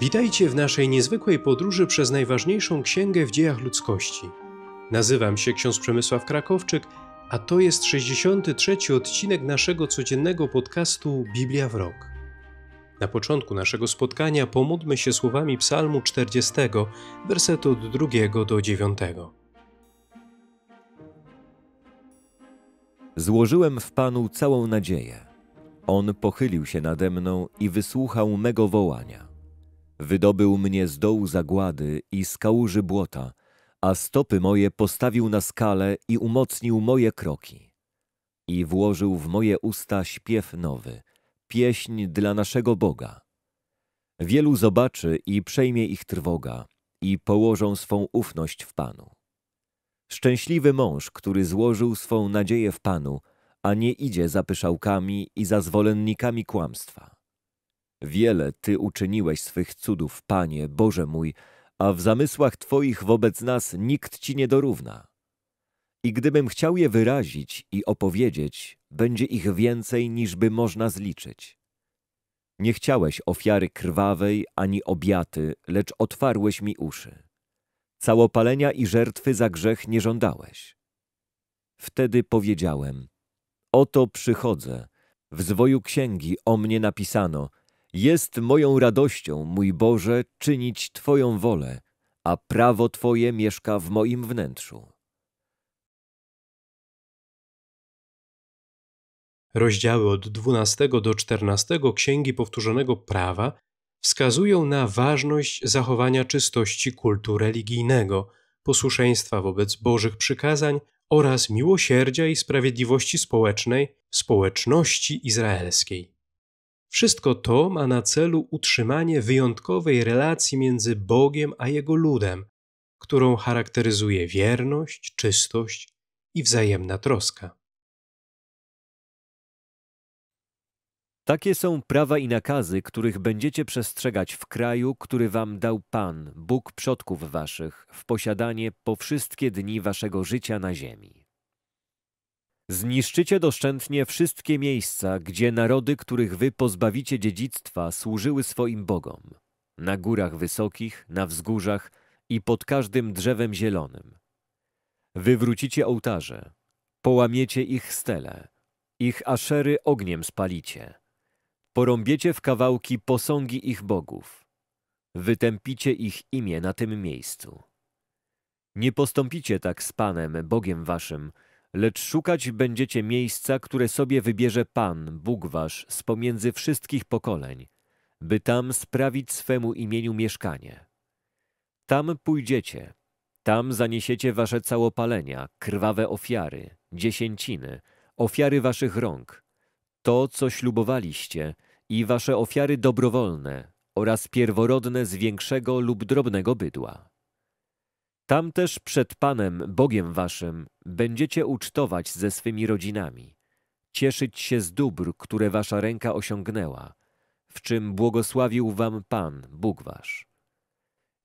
Witajcie w naszej niezwykłej podróży przez najważniejszą księgę w dziejach ludzkości. Nazywam się ksiądz Przemysław Krakowczyk, a to jest 63 odcinek naszego codziennego podcastu Biblia w rok. Na początku naszego spotkania pomódmy się słowami Psalmu 40, wersetu od 2 do 9. Złożyłem w Panu całą nadzieję. On pochylił się nade mną i wysłuchał mego wołania. Wydobył mnie z dołu zagłady i z kałuży błota, a stopy moje postawił na skale i umocnił moje kroki. I włożył w moje usta śpiew nowy, pieśń dla naszego Boga. Wielu zobaczy i przejmie ich trwoga i położą swą ufność w Panu. Szczęśliwy mąż, który złożył swą nadzieję w Panu, a nie idzie za pyszałkami i za zwolennikami kłamstwa. Wiele Ty uczyniłeś swych cudów, Panie, Boże mój, a w zamysłach Twoich wobec nas nikt Ci nie dorówna. I gdybym chciał je wyrazić i opowiedzieć, będzie ich więcej niż by można zliczyć. Nie chciałeś ofiary krwawej ani obiaty, lecz otwarłeś mi uszy. Całopalenia i żertwy za grzech nie żądałeś. Wtedy powiedziałem, oto przychodzę, w zwoju księgi o mnie napisano – jest moją radością, mój Boże, czynić Twoją wolę, a prawo Twoje mieszka w moim wnętrzu. Rozdziały od 12 do 14 Księgi Powtórzonego Prawa wskazują na ważność zachowania czystości kultu religijnego, posłuszeństwa wobec Bożych przykazań oraz miłosierdzia i sprawiedliwości społecznej społeczności izraelskiej. Wszystko to ma na celu utrzymanie wyjątkowej relacji między Bogiem a Jego ludem, którą charakteryzuje wierność, czystość i wzajemna troska. Takie są prawa i nakazy, których będziecie przestrzegać w kraju, który wam dał Pan, Bóg przodków waszych, w posiadanie po wszystkie dni waszego życia na ziemi. Zniszczycie doszczętnie wszystkie miejsca, gdzie narody, których wy pozbawicie dziedzictwa, służyły swoim bogom. Na górach wysokich, na wzgórzach i pod każdym drzewem zielonym. Wywrócicie ołtarze, połamiecie ich stele, ich aszery ogniem spalicie. Porąbiecie w kawałki posągi ich bogów. Wytępicie ich imię na tym miejscu. Nie postąpicie tak z Panem, Bogiem waszym, lecz szukać będziecie miejsca, które sobie wybierze Pan, Bóg wasz, z pomiędzy wszystkich pokoleń, by tam sprawić swemu imieniu mieszkanie. Tam pójdziecie, tam zaniesiecie wasze całopalenia, krwawe ofiary, dziesięciny, ofiary waszych rąk, to, co ślubowaliście, i wasze ofiary dobrowolne oraz pierworodne z większego lub drobnego bydła. Tam też przed Panem, Bogiem Waszym, będziecie ucztować ze swymi rodzinami, cieszyć się z dóbr, które Wasza ręka osiągnęła, w czym błogosławił Wam Pan, Bóg Wasz.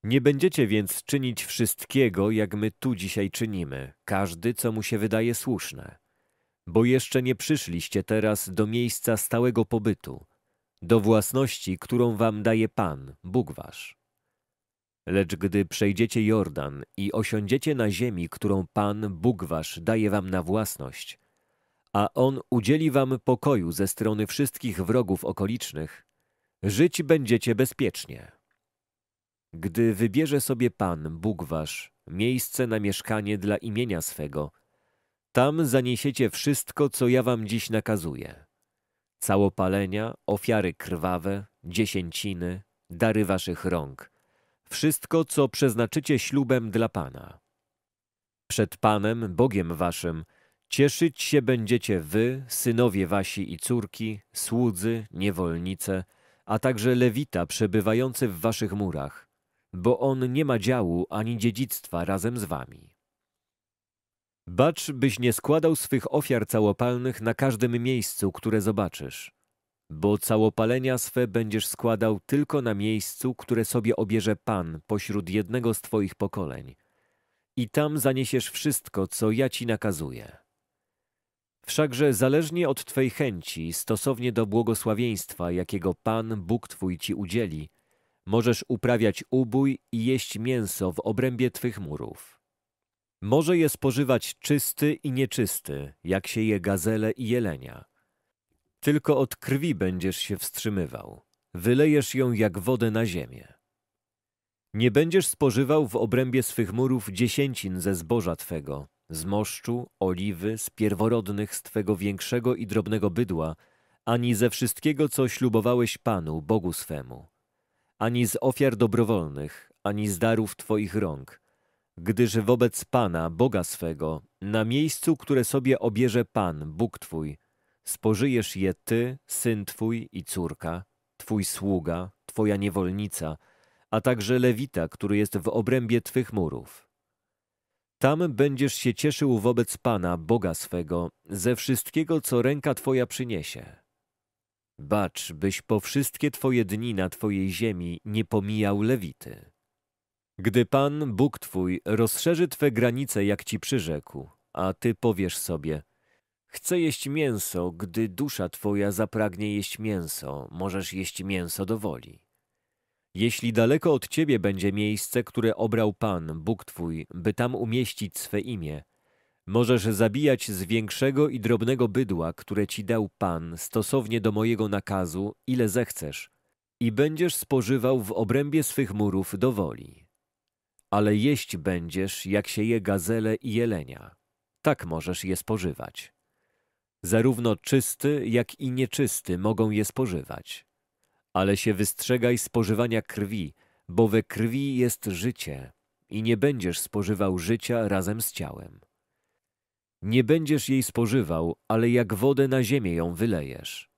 Nie będziecie więc czynić wszystkiego, jak my tu dzisiaj czynimy, każdy, co mu się wydaje słuszne, bo jeszcze nie przyszliście teraz do miejsca stałego pobytu, do własności, którą Wam daje Pan, Bóg Wasz. Lecz gdy przejdziecie Jordan i osiądziecie na ziemi, którą Pan, Bóg wasz, daje wam na własność, a On udzieli wam pokoju ze strony wszystkich wrogów okolicznych, żyć będziecie bezpiecznie. Gdy wybierze sobie Pan, Bóg wasz, miejsce na mieszkanie dla imienia swego, tam zaniesiecie wszystko, co ja wam dziś nakazuję. Całopalenia, ofiary krwawe, dziesięciny, dary waszych rąk – wszystko, co przeznaczycie ślubem dla Pana. Przed Panem, Bogiem Waszym, cieszyć się będziecie wy, synowie wasi i córki, słudzy, niewolnice, a także lewita przebywający w waszych murach, bo on nie ma działu ani dziedzictwa razem z wami. Bacz, byś nie składał swych ofiar całopalnych na każdym miejscu, które zobaczysz, bo całopalenia swe będziesz składał tylko na miejscu, które sobie obierze Pan pośród jednego z Twoich pokoleń. I tam zaniesiesz wszystko, co ja Ci nakazuję. Wszakże zależnie od Twej chęci, stosownie do błogosławieństwa, jakiego Pan, Bóg Twój Ci udzieli, możesz uprawiać ubój i jeść mięso w obrębie Twych murów. Może je spożywać czysty i nieczysty, jak się je gazele i jelenia – tylko od krwi będziesz się wstrzymywał, wylejesz ją jak wodę na ziemię. Nie będziesz spożywał w obrębie swych murów dziesięcin ze zboża Twego, z moszczu, oliwy, z pierworodnych z Twego większego i drobnego bydła, ani ze wszystkiego, co ślubowałeś Panu, Bogu swemu, ani z ofiar dobrowolnych, ani z darów Twoich rąk, gdyż wobec Pana, Boga swego, na miejscu, które sobie obierze Pan, Bóg Twój, spożyjesz je ty, syn twój i córka, twój sługa, twoja niewolnica, a także lewita, który jest w obrębie twych murów. Tam będziesz się cieszył wobec Pana, Boga swego, ze wszystkiego, co ręka Twoja przyniesie. Bacz, byś po wszystkie Twoje dni na Twojej ziemi nie pomijał lewity. Gdy Pan, Bóg Twój, rozszerzy Twe granice, jak Ci przyrzekł, a Ty powiesz sobie – Chcę jeść mięso, gdy dusza twoja zapragnie jeść mięso, możesz jeść mięso do woli. Jeśli daleko od ciebie będzie miejsce, które obrał Pan, Bóg twój, by tam umieścić swe imię, możesz zabijać z większego i drobnego bydła, które ci dał Pan, stosownie do mojego nakazu, ile zechcesz, i będziesz spożywał w obrębie swych murów do woli. Ale jeść będziesz, jak się je gazele i jelenia. Tak możesz je spożywać. Zarówno czysty, jak i nieczysty mogą je spożywać. Ale się wystrzegaj spożywania krwi, bo we krwi jest życie i nie będziesz spożywał życia razem z ciałem. Nie będziesz jej spożywał, ale jak wodę na ziemię ją wylejesz.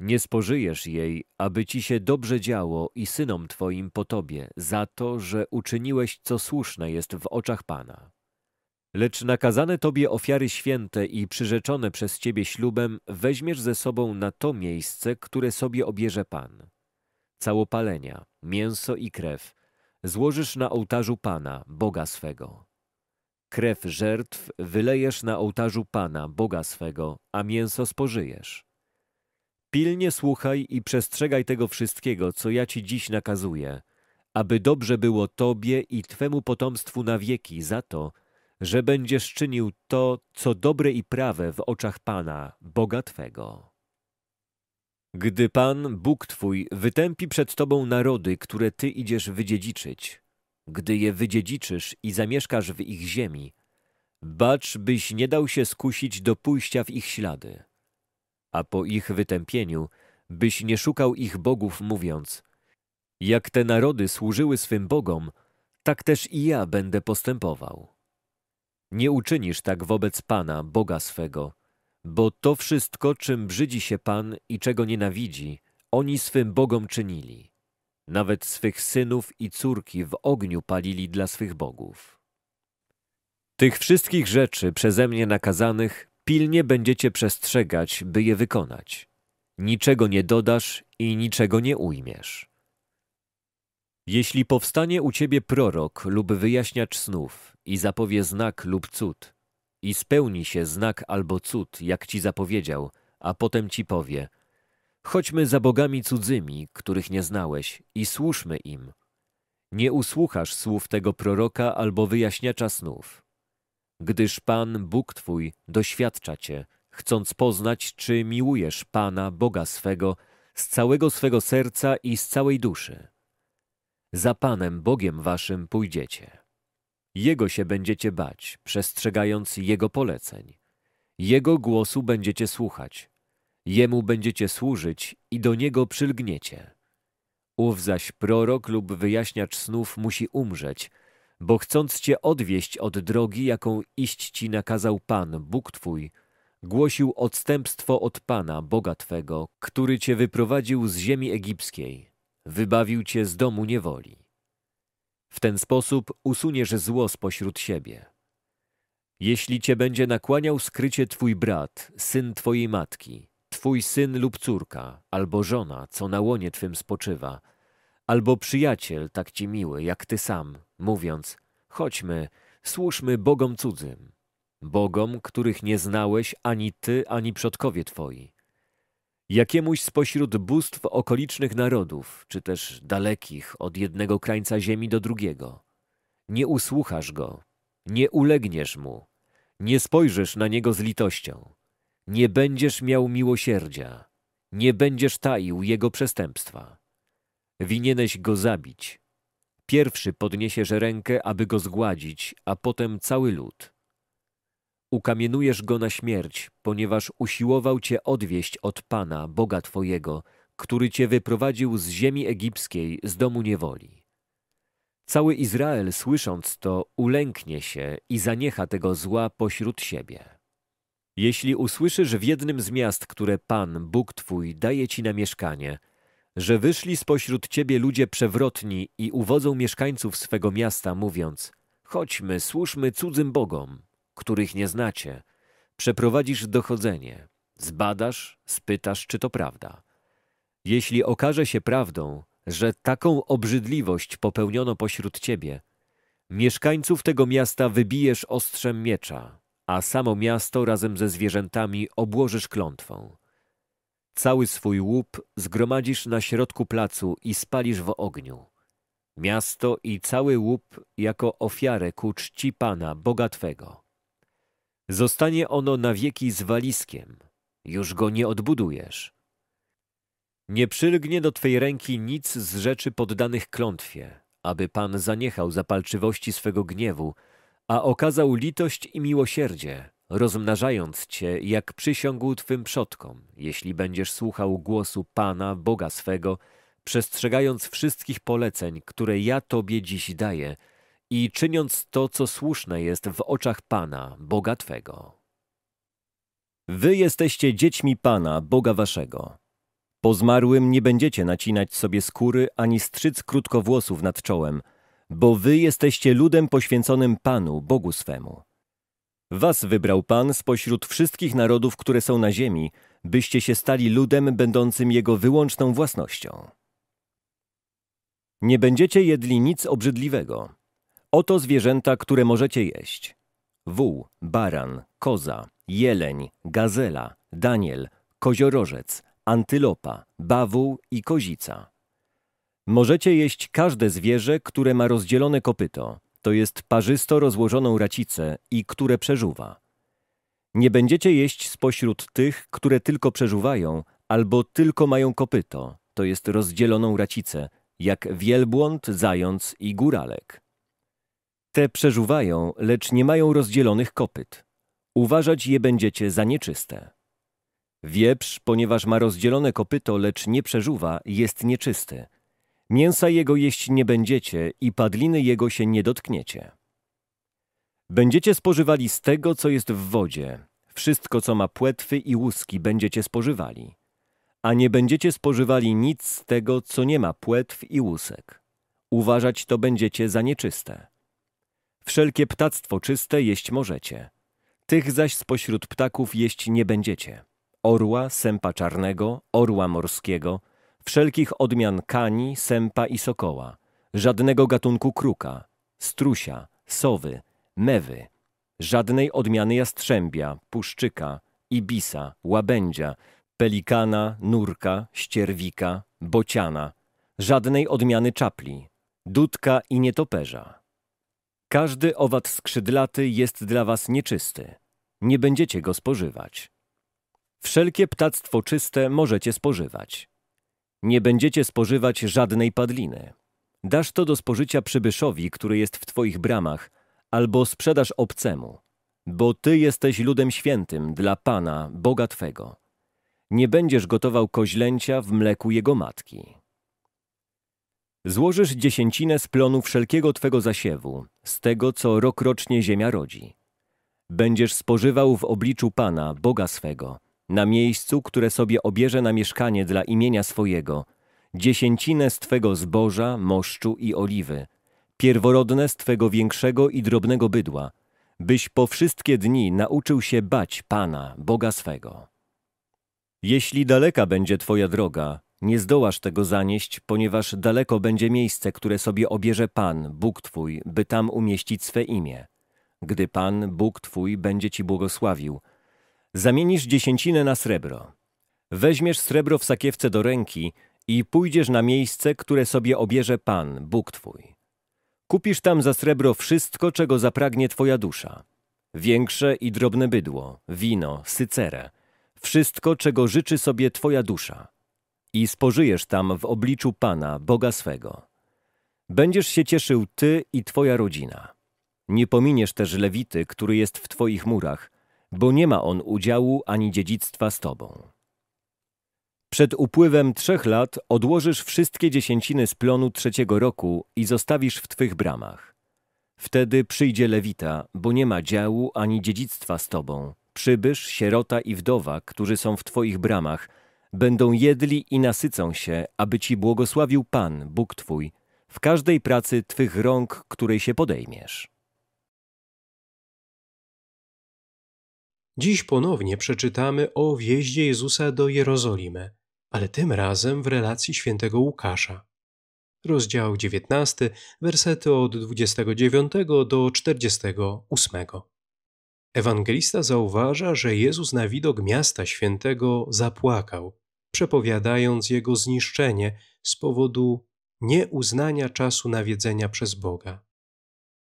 Nie spożyjesz jej, aby ci się dobrze działo i synom twoim po tobie, za to, że uczyniłeś co słuszne jest w oczach Pana. Lecz nakazane Tobie ofiary święte i przyrzeczone przez Ciebie ślubem weźmiesz ze sobą na to miejsce, które sobie obierze Pan. Całopalenia, mięso i krew złożysz na ołtarzu Pana, Boga swego. Krew żertw wylejesz na ołtarzu Pana, Boga swego, a mięso spożyjesz. Pilnie słuchaj i przestrzegaj tego wszystkiego, co ja Ci dziś nakazuję, aby dobrze było Tobie i Twemu potomstwu na wieki za to, że będziesz czynił to, co dobre i prawe w oczach Pana, Boga Twego. Gdy Pan, Bóg Twój, wytępi przed Tobą narody, które Ty idziesz wydziedziczyć, gdy je wydziedziczysz i zamieszkasz w ich ziemi, bacz, byś nie dał się skusić do pójścia w ich ślady. A po ich wytępieniu, byś nie szukał ich bogów, mówiąc, jak te narody służyły swym bogom, tak też i ja będę postępował. Nie uczynisz tak wobec Pana, Boga swego, bo to wszystko, czym brzydzi się Pan i czego nienawidzi, oni swym Bogom czynili. Nawet swych synów i córki w ogniu palili dla swych bogów. Tych wszystkich rzeczy przeze mnie nakazanych pilnie będziecie przestrzegać, by je wykonać. Niczego nie dodasz i niczego nie ujmiesz. Jeśli powstanie u ciebie prorok lub wyjaśniacz snów i zapowie znak lub cud, i spełni się znak albo cud, jak ci zapowiedział, a potem ci powie: Chodźmy za bogami cudzymi, których nie znałeś, i słuszmy im. Nie usłuchasz słów tego proroka albo wyjaśniacza snów, gdyż Pan, Bóg Twój, doświadcza Cię, chcąc poznać, czy miłujesz Pana, Boga swego, z całego swego serca i z całej duszy za Panem Bogiem waszym pójdziecie. Jego się będziecie bać, przestrzegając Jego poleceń. Jego głosu będziecie słuchać. Jemu będziecie służyć i do Niego przylgniecie. Ów zaś prorok lub wyjaśniacz snów musi umrzeć, bo chcąc cię odwieść od drogi, jaką iść ci nakazał Pan, Bóg twój, głosił odstępstwo od Pana, Boga twego, który cię wyprowadził z ziemi egipskiej wybawił cię z domu niewoli. W ten sposób usuniesz zło spośród siebie. Jeśli cię będzie nakłaniał skrycie twój brat, syn twojej matki, twój syn lub córka, albo żona, co na łonie twym spoczywa, albo przyjaciel tak ci miły, jak ty sam, mówiąc, chodźmy, służmy Bogom cudzym, Bogom, których nie znałeś ani ty, ani przodkowie twoi jakiemuś spośród bóstw okolicznych narodów, czy też dalekich od jednego krańca ziemi do drugiego. Nie usłuchasz go, nie ulegniesz mu, nie spojrzysz na niego z litością, nie będziesz miał miłosierdzia, nie będziesz taił jego przestępstwa. Winieneś go zabić. Pierwszy podniesiesz rękę, aby go zgładzić, a potem cały lud. Ukamienujesz go na śmierć, ponieważ usiłował cię odwieść od Pana, Boga Twojego, który cię wyprowadził z ziemi egipskiej, z domu niewoli. Cały Izrael, słysząc to, ulęknie się i zaniecha tego zła pośród siebie. Jeśli usłyszysz w jednym z miast, które Pan, Bóg Twój, daje Ci na mieszkanie, że wyszli spośród Ciebie ludzie przewrotni i uwodzą mieszkańców swego miasta, mówiąc – chodźmy, słuszmy cudzym bogom – których nie znacie, przeprowadzisz dochodzenie, zbadasz, spytasz, czy to prawda. Jeśli okaże się prawdą, że taką obrzydliwość popełniono pośród ciebie, mieszkańców tego miasta wybijesz ostrzem miecza, a samo miasto razem ze zwierzętami obłożysz klątwą. Cały swój łup zgromadzisz na środku placu i spalisz w ogniu. Miasto i cały łup jako ofiarę ku czci Pana, Boga Twego. Zostanie ono na wieki zwaliskiem. Już go nie odbudujesz. Nie przylgnie do Twej ręki nic z rzeczy poddanych klątwie, aby Pan zaniechał zapalczywości swego gniewu, a okazał litość i miłosierdzie, rozmnażając Cię, jak przysiągł Twym przodkom, jeśli będziesz słuchał głosu Pana, Boga swego, przestrzegając wszystkich poleceń, które ja Tobie dziś daję – i czyniąc to, co słuszne jest w oczach Pana, Boga Twego. Wy jesteście dziećmi Pana, Boga Waszego. Po zmarłym nie będziecie nacinać sobie skóry ani strzyc krótkowłosów nad czołem, bo wy jesteście ludem poświęconym Panu, Bogu swemu. Was wybrał Pan spośród wszystkich narodów, które są na ziemi, byście się stali ludem będącym Jego wyłączną własnością. Nie będziecie jedli nic obrzydliwego. Oto zwierzęta, które możecie jeść. Wół, baran, koza, jeleń, gazela, daniel, koziorożec, antylopa, bawuł i kozica. Możecie jeść każde zwierzę, które ma rozdzielone kopyto, to jest parzysto rozłożoną racicę i które przeżuwa. Nie będziecie jeść spośród tych, które tylko przeżuwają, albo tylko mają kopyto, to jest rozdzieloną racicę, jak wielbłąd, zając i góralek. Te przeżuwają, lecz nie mają rozdzielonych kopyt. Uważać je będziecie za nieczyste. Wieprz, ponieważ ma rozdzielone kopyto, lecz nie przeżuwa, jest nieczysty. Mięsa jego jeść nie będziecie i padliny jego się nie dotkniecie. Będziecie spożywali z tego, co jest w wodzie. Wszystko, co ma płetwy i łuski, będziecie spożywali. A nie będziecie spożywali nic z tego, co nie ma płetw i łusek. Uważać to będziecie za nieczyste. Wszelkie ptactwo czyste jeść możecie. Tych zaś spośród ptaków jeść nie będziecie. Orła, sępa czarnego, orła morskiego, wszelkich odmian kani, sępa i sokoła, żadnego gatunku kruka, strusia, sowy, mewy, żadnej odmiany jastrzębia, puszczyka, ibisa, łabędzia, pelikana, nurka, ścierwika, bociana, żadnej odmiany czapli, dudka i nietoperza każdy owad skrzydlaty jest dla was nieczysty. Nie będziecie go spożywać. Wszelkie ptactwo czyste możecie spożywać. Nie będziecie spożywać żadnej padliny. Dasz to do spożycia przybyszowi, który jest w twoich bramach, albo sprzedasz obcemu, bo ty jesteś ludem świętym dla Pana, Boga Twego. Nie będziesz gotował koźlęcia w mleku jego matki. Złożysz dziesięcinę z plonu wszelkiego twego zasiewu, z tego, co rokrocznie ziemia rodzi. Będziesz spożywał w obliczu Pana, Boga swego, na miejscu, które sobie obierze na mieszkanie dla imienia swojego, dziesięcinę z twego zboża, moszczu i oliwy, pierworodne z twego większego i drobnego bydła, byś po wszystkie dni nauczył się bać Pana, Boga swego. Jeśli daleka będzie Twoja droga, nie zdołasz tego zanieść, ponieważ daleko będzie miejsce, które sobie obierze Pan, Bóg Twój, by tam umieścić swe imię. Gdy Pan, Bóg Twój, będzie Ci błogosławił, zamienisz dziesięcinę na srebro. Weźmiesz srebro w sakiewce do ręki i pójdziesz na miejsce, które sobie obierze Pan, Bóg Twój. Kupisz tam za srebro wszystko, czego zapragnie Twoja dusza. Większe i drobne bydło, wino, sycerę, wszystko, czego życzy sobie Twoja dusza i spożyjesz tam w obliczu Pana, Boga swego. Będziesz się cieszył ty i twoja rodzina. Nie pominiesz też Lewity, który jest w twoich murach, bo nie ma on udziału ani dziedzictwa z tobą. Przed upływem trzech lat odłożysz wszystkie dziesięciny z plonu trzeciego roku i zostawisz w twych bramach. Wtedy przyjdzie Lewita, bo nie ma działu ani dziedzictwa z tobą, przybysz, sierota i wdowa, którzy są w twoich bramach – Będą jedli i nasycą się, aby ci błogosławił Pan, Bóg Twój, w każdej pracy Twych rąk, której się podejmiesz. Dziś ponownie przeczytamy o wjeździe Jezusa do Jerozolimy, ale tym razem w relacji świętego Łukasza. Rozdział 19, wersety od 29 do 48. Ewangelista zauważa, że Jezus na widok miasta świętego zapłakał przepowiadając jego zniszczenie z powodu nieuznania czasu nawiedzenia przez Boga.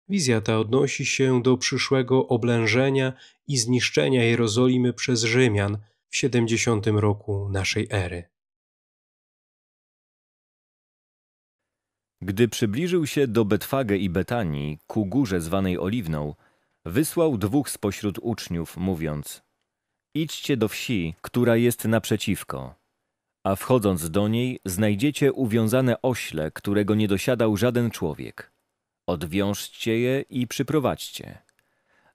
Wizja ta odnosi się do przyszłego oblężenia i zniszczenia Jerozolimy przez Rzymian w 70 roku naszej ery. Gdy przybliżył się do Betwagę i Betanii, ku górze zwanej Oliwną, wysłał dwóch spośród uczniów, mówiąc: Idźcie do wsi, która jest naprzeciwko, a wchodząc do niej znajdziecie uwiązane ośle, którego nie dosiadał żaden człowiek. Odwiążcie je i przyprowadźcie.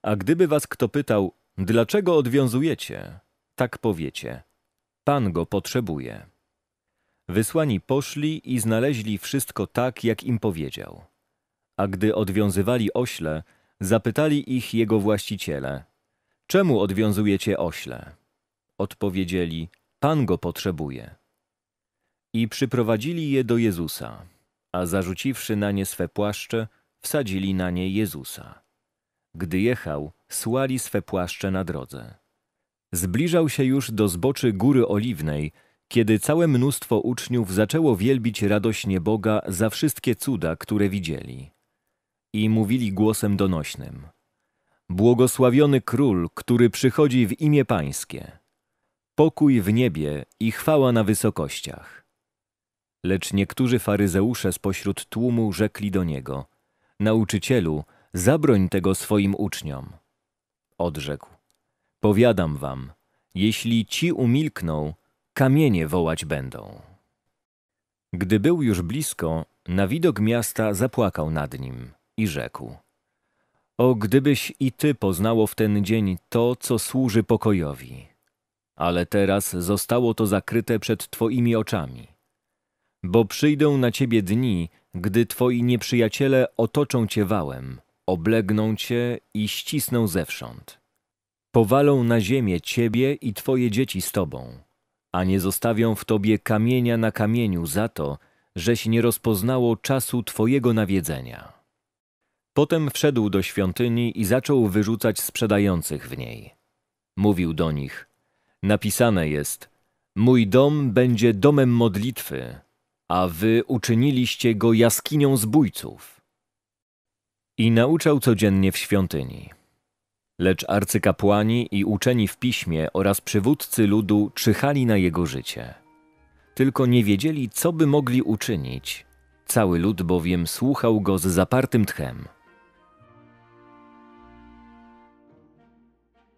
A gdyby was kto pytał, dlaczego odwiązujecie, tak powiecie, Pan go potrzebuje. Wysłani poszli i znaleźli wszystko tak, jak im powiedział. A gdy odwiązywali ośle, zapytali ich jego właściciele, czemu odwiązujecie ośle? Odpowiedzieli, Pan go potrzebuje. I przyprowadzili je do Jezusa, a zarzuciwszy na nie swe płaszcze, wsadzili na nie Jezusa. Gdy jechał, słali swe płaszcze na drodze. Zbliżał się już do zboczy Góry Oliwnej, kiedy całe mnóstwo uczniów zaczęło wielbić radośnie Boga za wszystkie cuda, które widzieli. I mówili głosem donośnym: Błogosławiony król, który przychodzi w imię Pańskie. Pokój w niebie i chwała na wysokościach. Lecz niektórzy faryzeusze spośród tłumu rzekli do niego: Nauczycielu, zabroń tego swoim uczniom. Odrzekł: Powiadam wam, jeśli ci umilkną, kamienie wołać będą. Gdy był już blisko, na widok miasta zapłakał nad nim i rzekł: O, gdybyś i ty poznało w ten dzień to, co służy pokojowi ale teraz zostało to zakryte przed Twoimi oczami. Bo przyjdą na Ciebie dni, gdy Twoi nieprzyjaciele otoczą Cię wałem, oblegną Cię i ścisną zewsząd. Powalą na ziemię Ciebie i Twoje dzieci z Tobą, a nie zostawią w Tobie kamienia na kamieniu za to, żeś nie rozpoznało czasu Twojego nawiedzenia. Potem wszedł do świątyni i zaczął wyrzucać sprzedających w niej. Mówił do nich, Napisane jest: Mój dom będzie domem modlitwy, a wy uczyniliście go jaskinią zbójców. I nauczał codziennie w świątyni. Lecz arcykapłani i uczeni w piśmie oraz przywódcy ludu czyhali na jego życie. Tylko nie wiedzieli, co by mogli uczynić. Cały lud bowiem słuchał go z zapartym tchem.